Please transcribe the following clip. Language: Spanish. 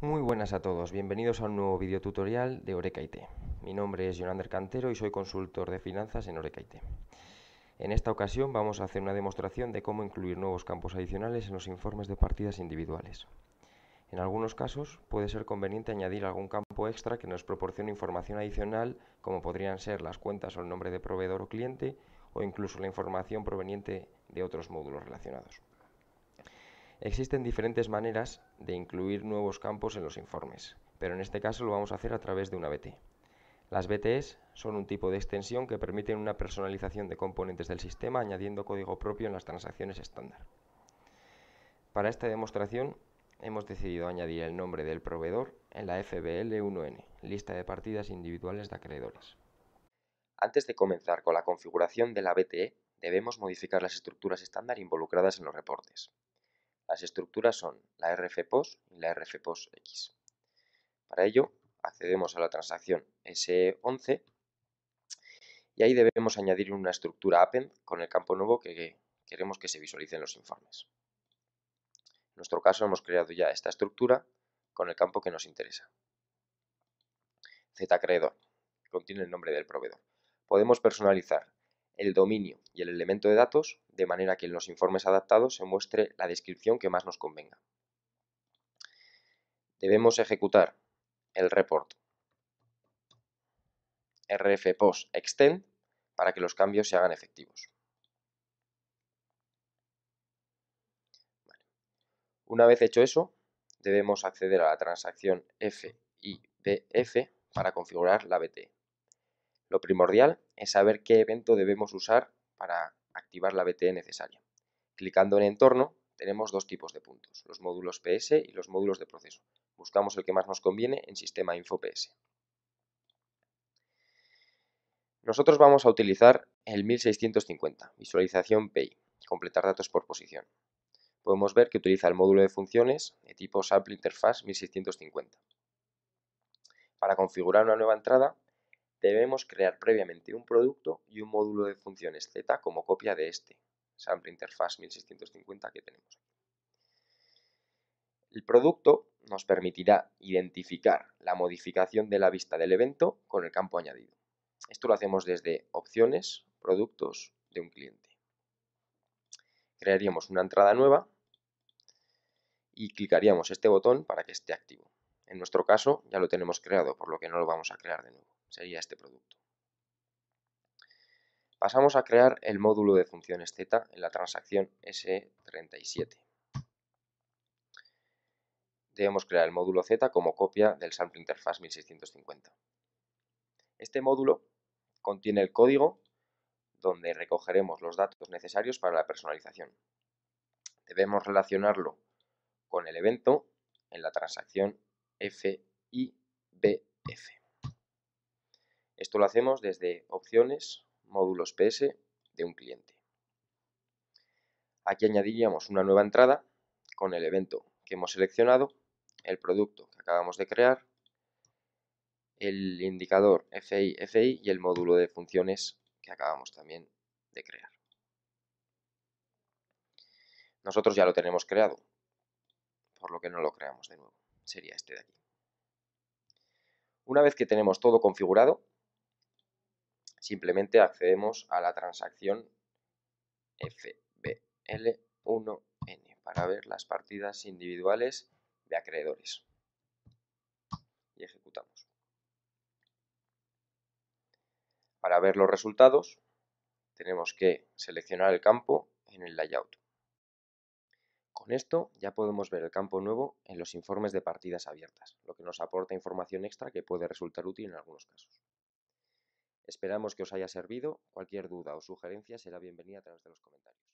Muy buenas a todos, bienvenidos a un nuevo video tutorial de Oreca IT. Mi nombre es Jonander Cantero y soy consultor de finanzas en Oreca IT. En esta ocasión vamos a hacer una demostración de cómo incluir nuevos campos adicionales en los informes de partidas individuales. En algunos casos puede ser conveniente añadir algún campo extra que nos proporcione información adicional como podrían ser las cuentas o el nombre de proveedor o cliente o incluso la información proveniente de otros módulos relacionados. Existen diferentes maneras de incluir nuevos campos en los informes, pero en este caso lo vamos a hacer a través de una BT. Las BTs son un tipo de extensión que permiten una personalización de componentes del sistema añadiendo código propio en las transacciones estándar. Para esta demostración hemos decidido añadir el nombre del proveedor en la FBL1N, lista de partidas individuales de acreedores. Antes de comenzar con la configuración de la BTE, debemos modificar las estructuras estándar involucradas en los reportes. Las estructuras son la RFPOS y la RFPOSX. x Para ello, accedemos a la transacción s 11 y ahí debemos añadir una estructura append con el campo nuevo que queremos que se visualicen los informes. En nuestro caso hemos creado ya esta estructura con el campo que nos interesa. Z contiene el nombre del proveedor. Podemos personalizar el dominio y el elemento de datos, de manera que en los informes adaptados se muestre la descripción que más nos convenga. Debemos ejecutar el report rfpos extend para que los cambios se hagan efectivos. Una vez hecho eso, debemos acceder a la transacción Fibf para configurar la BT. E. Lo primordial es saber qué evento debemos usar para activar la BTE necesaria. Clicando en entorno tenemos dos tipos de puntos, los módulos PS y los módulos de proceso. Buscamos el que más nos conviene en sistema info PS. Nosotros vamos a utilizar el 1650, visualización PI, completar datos por posición. Podemos ver que utiliza el módulo de funciones de tipo sample interface 1650. Para configurar una nueva entrada debemos crear previamente un producto y un módulo de funciones z como copia de este, sample interface 1650 que tenemos. El producto nos permitirá identificar la modificación de la vista del evento con el campo añadido. Esto lo hacemos desde opciones, productos de un cliente. Crearíamos una entrada nueva y clicaríamos este botón para que esté activo. En nuestro caso ya lo tenemos creado, por lo que no lo vamos a crear de nuevo sería este producto. Pasamos a crear el módulo de funciones z en la transacción S37. Debemos crear el módulo z como copia del sample interface 1650. Este módulo contiene el código donde recogeremos los datos necesarios para la personalización. Debemos relacionarlo con el evento en la transacción FIBF. Esto lo hacemos desde opciones, módulos PS de un cliente. Aquí añadiríamos una nueva entrada con el evento que hemos seleccionado, el producto que acabamos de crear, el indicador FI, FI y el módulo de funciones que acabamos también de crear. Nosotros ya lo tenemos creado, por lo que no lo creamos de nuevo. Sería este de aquí. Una vez que tenemos todo configurado, simplemente accedemos a la transacción FBL1N para ver las partidas individuales de acreedores. Y ejecutamos. Para ver los resultados, tenemos que seleccionar el campo en el layout. Con esto ya podemos ver el campo nuevo en los informes de partidas abiertas, lo que nos aporta información extra que puede resultar útil en algunos casos. Esperamos que os haya servido. Cualquier duda o sugerencia será bienvenida a través de los comentarios.